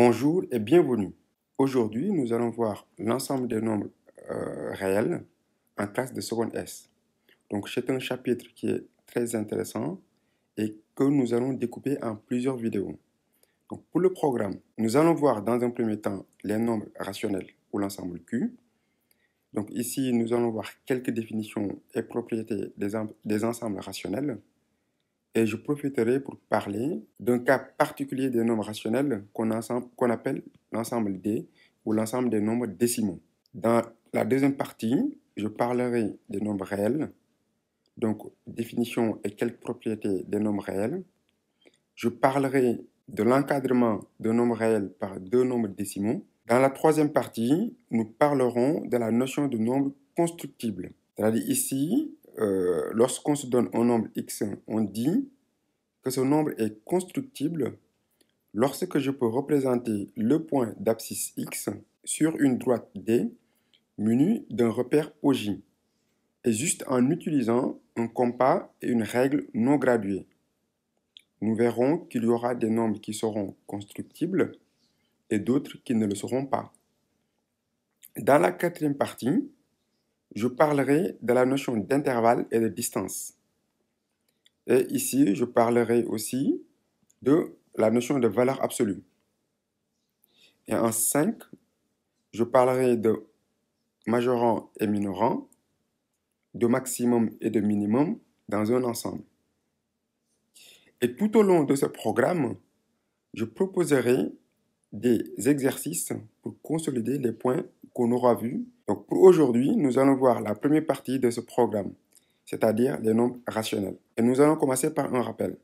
Bonjour et bienvenue. Aujourd'hui, nous allons voir l'ensemble des nombres euh, réels en classe de seconde S. Donc, c'est un chapitre qui est très intéressant et que nous allons découper en plusieurs vidéos. Donc, pour le programme, nous allons voir dans un premier temps les nombres rationnels ou l'ensemble Q. Donc ici, nous allons voir quelques définitions et propriétés des ensembles rationnels et je profiterai pour parler d'un cas particulier des nombres rationnels qu'on appelle l'ensemble D ou l'ensemble des nombres décimaux. Dans la deuxième partie, je parlerai des nombres réels, donc définition et quelques propriétés des nombres réels. Je parlerai de l'encadrement d'un nombre réel par deux nombres décimaux. Dans la troisième partie, nous parlerons de la notion de nombre constructible. C'est-à-dire ici, euh, lorsqu'on se donne un nombre x, on dit que ce nombre est constructible lorsque je peux représenter le point d'abscisse x sur une droite d munie d'un repère OJ, et juste en utilisant un compas et une règle non graduée. Nous verrons qu'il y aura des nombres qui seront constructibles et d'autres qui ne le seront pas. Dans la quatrième partie, je parlerai de la notion d'intervalle et de distance. Et ici, je parlerai aussi de la notion de valeur absolue. Et en 5, je parlerai de majorant et minorant, de maximum et de minimum dans un ensemble. Et tout au long de ce programme, je proposerai des exercices pour consolider les points qu'on aura vus donc pour aujourd'hui, nous allons voir la première partie de ce programme, c'est-à-dire les nombres rationnels. Et nous allons commencer par un rappel.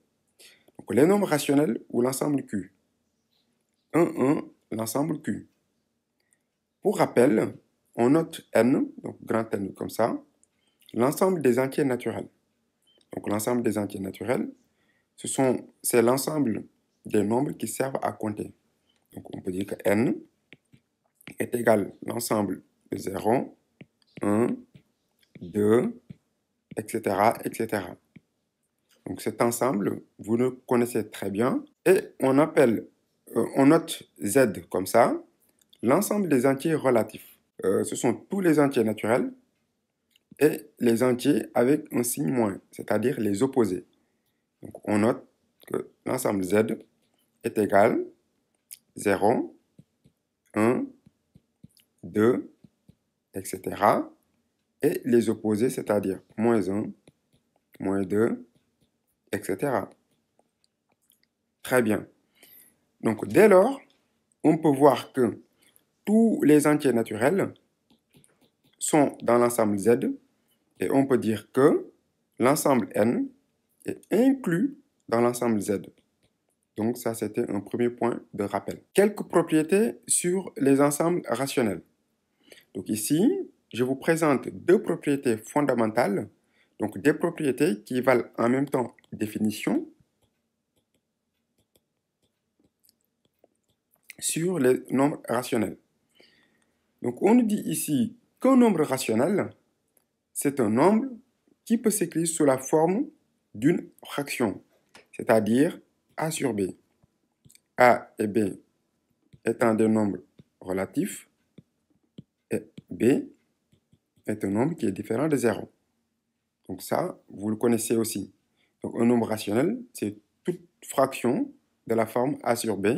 Donc les nombres rationnels ou l'ensemble Q. 1, 1, l'ensemble Q. Pour rappel, on note n, donc grand N comme ça, l'ensemble des entiers naturels. Donc l'ensemble des entiers naturels, ce sont, c'est l'ensemble des nombres qui servent à compter. Donc on peut dire que n est égal à l'ensemble 0, 1, 2, etc., etc. Donc cet ensemble, vous le connaissez très bien. Et on appelle, euh, on note Z comme ça, l'ensemble des entiers relatifs. Euh, ce sont tous les entiers naturels et les entiers avec un signe moins, c'est-à-dire les opposés. Donc on note que l'ensemble Z est égal 0, 1, 2, etc. Et les opposés, c'est-à-dire moins 1, moins 2, etc. Très bien. Donc dès lors, on peut voir que tous les entiers naturels sont dans l'ensemble Z et on peut dire que l'ensemble N est inclus dans l'ensemble Z. Donc ça, c'était un premier point de rappel. Quelques propriétés sur les ensembles rationnels. Donc ici, je vous présente deux propriétés fondamentales, donc des propriétés qui valent en même temps définition sur les nombres rationnels. Donc on nous dit ici qu'un nombre rationnel, c'est un nombre qui peut s'écrire sous la forme d'une fraction, c'est-à-dire A sur B. A et B étant des nombres relatifs, b est un nombre qui est différent de 0. Donc ça, vous le connaissez aussi. Donc un nombre rationnel, c'est toute fraction de la forme a sur b,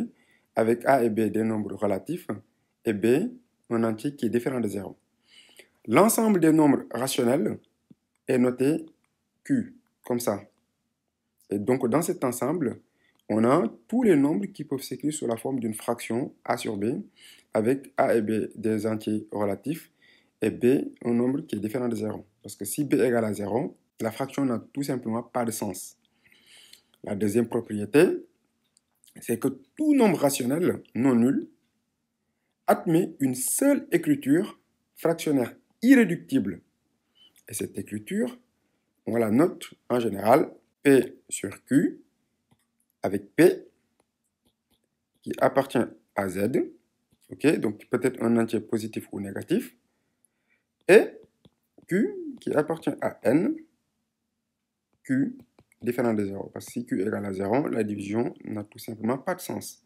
avec a et b des nombres relatifs, et b un entier qui est différent de 0. L'ensemble des nombres rationnels est noté q, comme ça. Et donc dans cet ensemble, on a tous les nombres qui peuvent s'écrire sous la forme d'une fraction a sur b, avec A et B des entiers relatifs et B un nombre qui est différent de 0. Parce que si B égal à 0, la fraction n'a tout simplement pas de sens. La deuxième propriété, c'est que tout nombre rationnel non nul admet une seule écriture fractionnaire irréductible. Et cette écriture, on la note en général P sur Q avec P qui appartient à Z ok Donc peut être un entier positif ou négatif. Et Q qui appartient à N, Q différent de 0. Parce que si Q égal à 0, la division n'a tout simplement pas de sens.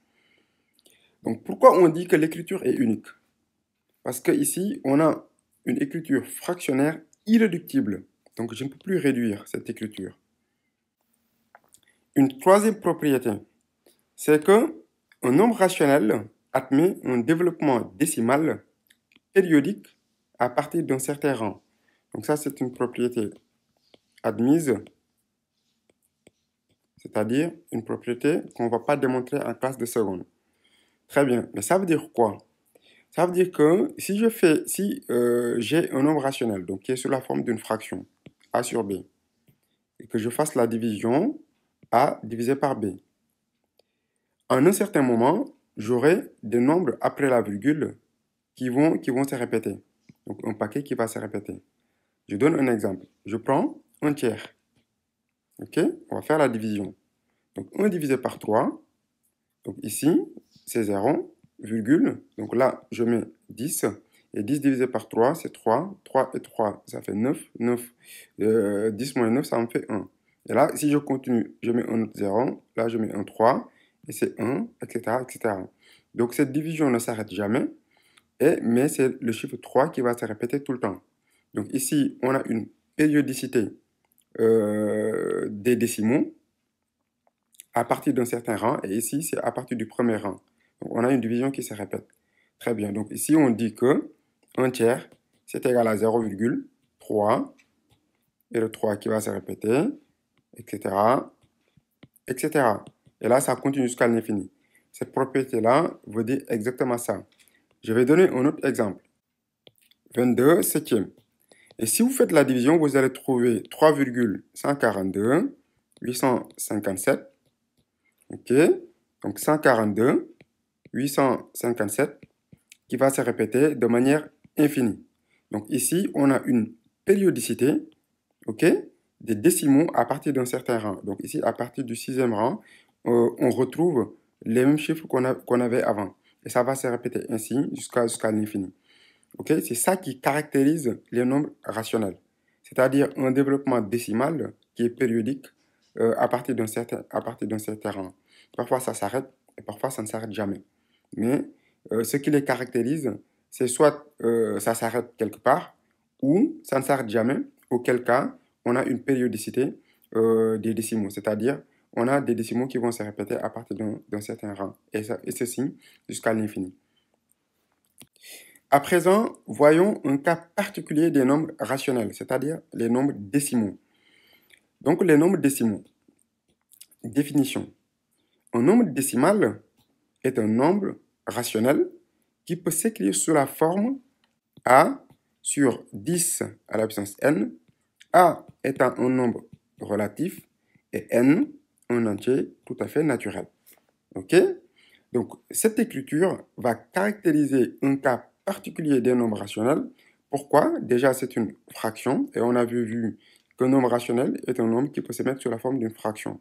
Donc pourquoi on dit que l'écriture est unique Parce que ici on a une écriture fractionnaire irréductible. Donc je ne peux plus réduire cette écriture. Une troisième propriété, c'est que un nombre rationnel admet un développement décimal périodique à partir d'un certain rang. Donc ça, c'est une propriété admise, c'est-à-dire une propriété qu'on ne va pas démontrer en classe de seconde. Très bien, mais ça veut dire quoi Ça veut dire que si je si euh, j'ai un nombre rationnel, donc qui est sous la forme d'une fraction, a sur b, et que je fasse la division a divisé par b, en un certain moment, j'aurai des nombres après la virgule qui vont, qui vont se répéter. Donc un paquet qui va se répéter. Je donne un exemple. Je prends un tiers. OK On va faire la division. Donc 1 divisé par 3. Donc ici, c'est 0, virgule. Donc là, je mets 10. Et 10 divisé par 3, c'est 3. 3 et 3, ça fait 9. 9 10 moins 9, ça me fait 1. Et là, si je continue, je mets un 0. Là, je mets un 3 et c'est 1, etc., Donc cette division ne s'arrête jamais, et, mais c'est le chiffre 3 qui va se répéter tout le temps. Donc ici, on a une périodicité euh, des décimaux à partir d'un certain rang, et ici, c'est à partir du premier rang. Donc on a une division qui se répète. Très bien, donc ici, on dit que 1 tiers, c'est égal à 0,3, et le 3 qui va se répéter, etc., etc. Et là, ça continue jusqu'à l'infini. Cette propriété-là vous dit exactement ça. Je vais donner un autre exemple. 22 septième. Et si vous faites la division, vous allez trouver 3,142 857. OK Donc 142 857 qui va se répéter de manière infinie. Donc ici, on a une périodicité, OK, des décimaux à partir d'un certain rang. Donc ici, à partir du sixième rang, euh, on retrouve les mêmes chiffres qu'on avait avant. Et ça va se répéter ainsi jusqu'à l'infini. Ok, C'est ça qui caractérise les nombres rationnels, c'est-à-dire un développement décimal qui est périodique euh, à partir d'un certain, rang. Parfois ça s'arrête et parfois ça ne s'arrête jamais. Mais euh, ce qui les caractérise, c'est soit ça s'arrête quelque part ou ça ne s'arrête jamais, auquel cas on a une périodicité des décimaux, c'est-à-dire on a des décimaux qui vont se répéter à partir d'un certain rang, et, ceci jusqu'à l'infini. À présent, voyons un cas particulier des nombres rationnels, c'est-à-dire les nombres décimaux. Donc les nombres décimaux. Définition. Un nombre décimal est un nombre rationnel qui peut s'écrire sous la forme A sur 10 à la puissance n, A étant un nombre relatif et n un entier tout à fait naturel. OK Donc, cette écriture va caractériser un cas particulier d'un nombre rationnel. Pourquoi Déjà, c'est une fraction et on a vu qu'un nombre rationnel est un nombre qui peut se mettre sous la forme d'une fraction.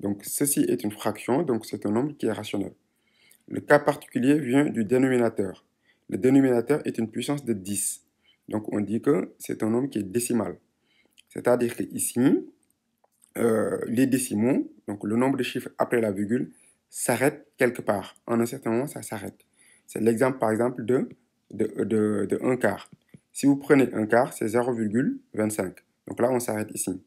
Donc, ceci est une fraction, donc c'est un nombre qui est rationnel. Le cas particulier vient du dénominateur. Le dénominateur est une puissance de 10. Donc, on dit que c'est un nombre qui est décimal. C'est-à-dire qu'ici, euh, les décimaux donc le nombre de chiffres après la virgule s'arrête quelque part. En un certain moment, ça s'arrête. C'est l'exemple par exemple de, de, 1 quart. Si vous prenez un quart, c'est 0,25. Donc là, on s'arrête ici.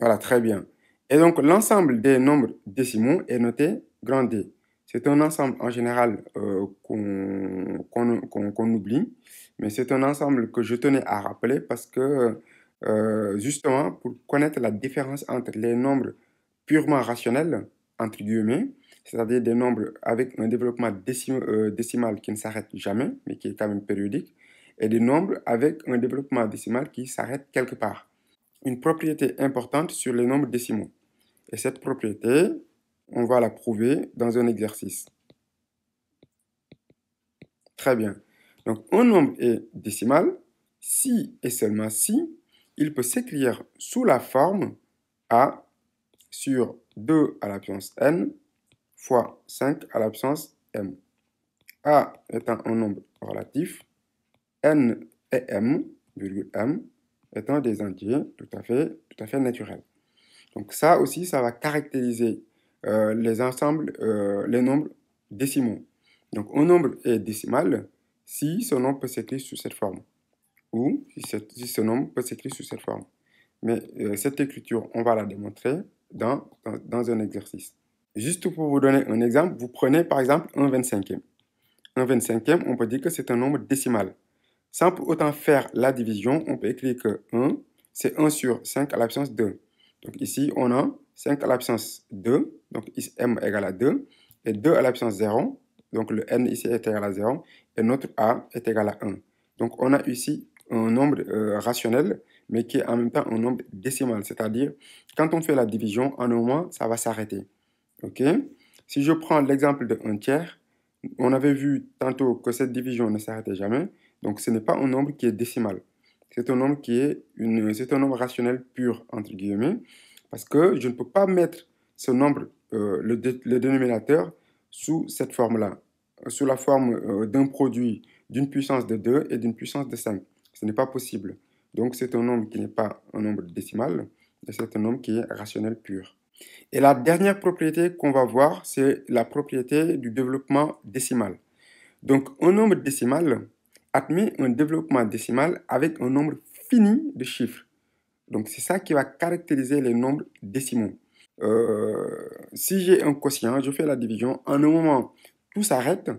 Voilà, très bien. Et donc l'ensemble des nombres décimaux est noté grand D. C'est un ensemble en général euh, qu'on oublie, mais c'est un ensemble que je tenais à rappeler parce que euh, justement, pour connaître la différence entre les nombres purement rationnel entre guillemets, c'est-à-dire des nombres avec un développement euh, décimal qui ne s'arrête jamais, mais qui est quand même périodique, et des nombres avec un développement décimal qui s'arrête quelque part. Une propriété importante sur les nombres décimaux. Et cette propriété, on va la prouver dans un exercice. Très bien. Donc un nombre est décimal si et seulement si il peut s'écrire sous la forme A sur 2 à l'absence n fois 5 à l'absence m. A étant un nombre relatif, n et m, virgule m, étant des entiers tout à fait, tout à fait naturels. Donc ça aussi, ça va caractériser euh, les ensembles, euh, les nombres décimaux. Donc un nombre est décimal si ce nombre peut s'écrire sous cette forme, ou si, ce nombre peut s'écrire sous cette forme. Mais euh, cette écriture, on va la démontrer dans, un exercice. Juste pour vous donner un exemple, vous prenez par exemple un 25e. Un 25e, on peut dire que c'est un nombre décimal. Sans pour autant faire la division, on peut écrire que 1, c'est 1 sur 5 à l'absence 2. Donc ici, on a 5 à l'absence 2, donc m égale à 2, et 2 à l'absence 0, donc le n ici est égal à 0, et notre a est égal à 1. Donc on a ici un nombre euh, rationnel mais qui est en même temps un nombre décimal. C'est-à-dire, quand on fait la division, en un moment, ça va s'arrêter. OK Si je prends l'exemple de 1 tiers, on avait vu tantôt que cette division ne s'arrêtait jamais. Donc, ce n'est pas un nombre qui est décimal. C'est un nombre qui est une, un nombre rationnel pur, entre guillemets, parce que je ne peux pas mettre ce nombre, euh, le, dénominateur, sous cette forme-là, sous la forme euh, d'un produit d'une puissance de 2 et d'une puissance de 5. Ce n'est pas possible. Donc c'est un nombre qui n'est pas un nombre décimal, et c'est un nombre qui est rationnel pur. Et la dernière propriété qu'on va voir, c'est la propriété du développement décimal. Donc un nombre décimal admet un développement décimal avec un nombre fini de chiffres. Donc c'est ça qui va caractériser les nombres décimaux. Euh, si j'ai un quotient, je fais la division. En un moment, tout s'arrête.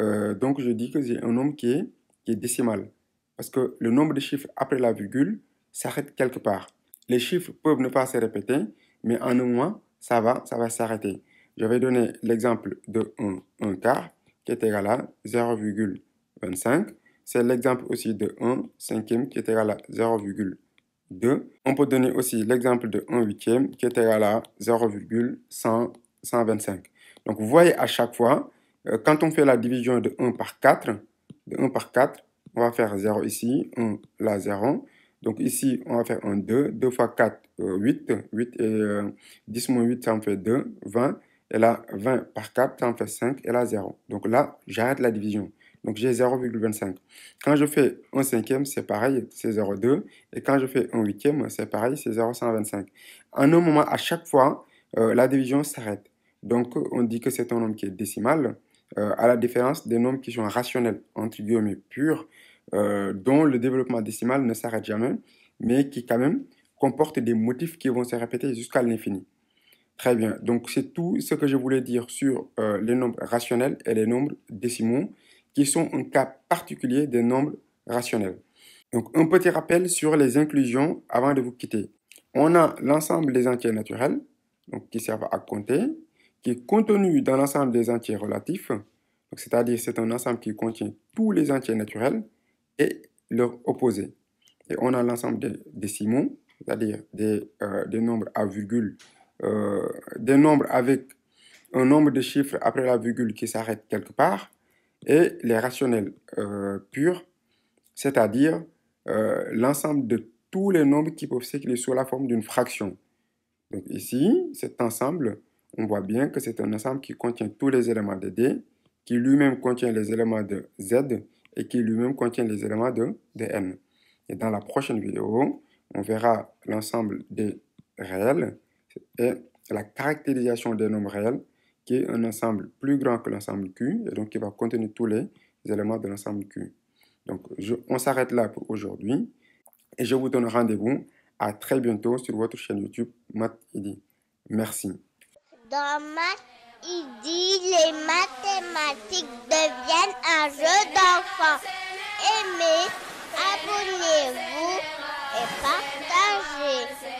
Euh, donc je dis que j'ai un nombre qui est décimal parce que le nombre de chiffres après la virgule s'arrête quelque part. Les chiffres peuvent ne pas se répéter, mais en un mois, ça va, ça va s'arrêter. Je vais donner l'exemple de 1, 1 quart, qui est égal à 0,25. C'est l'exemple aussi de 1 cinquième, qui est égal à 0,2. On peut donner aussi l'exemple de 1 huitième, qui est égal à 0,125. Donc, vous voyez à chaque fois, euh, quand on fait la division de 1 par 4, de 1 par 4, on va faire 0 ici, 1, là 0. Donc ici, on va faire un 2. 2 fois 4, 8. 8 et 10 euh, moins 8, ça me fait 2, 20. Et là, 20 par 4, ça me fait 5. Et là, 0. Donc là, j'arrête la division. Donc j'ai 0,25. Quand je fais 1 cinquième, c'est pareil, c'est 0,2. Et quand je fais 1 huitième, c'est pareil, c'est 0,125. En un moment, à chaque fois, euh, la division s'arrête. Donc on dit que c'est un nombre qui est décimal. Euh, à la différence des nombres qui sont rationnels, entre guillemets purs, euh, dont le développement décimal ne s'arrête jamais, mais qui quand même comportent des motifs qui vont se répéter jusqu'à l'infini. Très bien, donc c'est tout ce que je voulais dire sur euh, les nombres rationnels et les nombres décimaux, qui sont un cas particulier des nombres rationnels. Donc un petit rappel sur les inclusions avant de vous quitter. On a l'ensemble des entiers naturels, qui servent à compter, est contenu dans l'ensemble des entiers relatifs, c'est-à-dire c'est un ensemble qui contient tous les entiers naturels et leurs opposés. Et on a l'ensemble des, décimaux, c'est-à-dire des, euh, des, nombres à virgule, euh, des nombres avec un nombre de chiffres après la virgule qui s'arrête quelque part, et les rationnels euh, purs, c'est-à-dire l'ensemble de tous les nombres qui peuvent s'écrire sous la forme d'une fraction. Donc ici, cet ensemble on voit bien que c'est un ensemble qui contient tous les éléments de D, qui lui-même contient les éléments de Z et qui lui-même contient les éléments de, Dn. N. Et dans la prochaine vidéo, on verra l'ensemble des réels et la caractérisation des nombres réels qui est un ensemble plus grand que l'ensemble Q et donc qui va contenir tous les éléments de l'ensemble Q. Donc on s'arrête là pour aujourd'hui et je vous donne rendez-vous à très bientôt sur votre chaîne YouTube MathID. Merci. Dans il dit les mathématiques deviennent un jeu d'enfant. Aimez, abonnez-vous et partagez.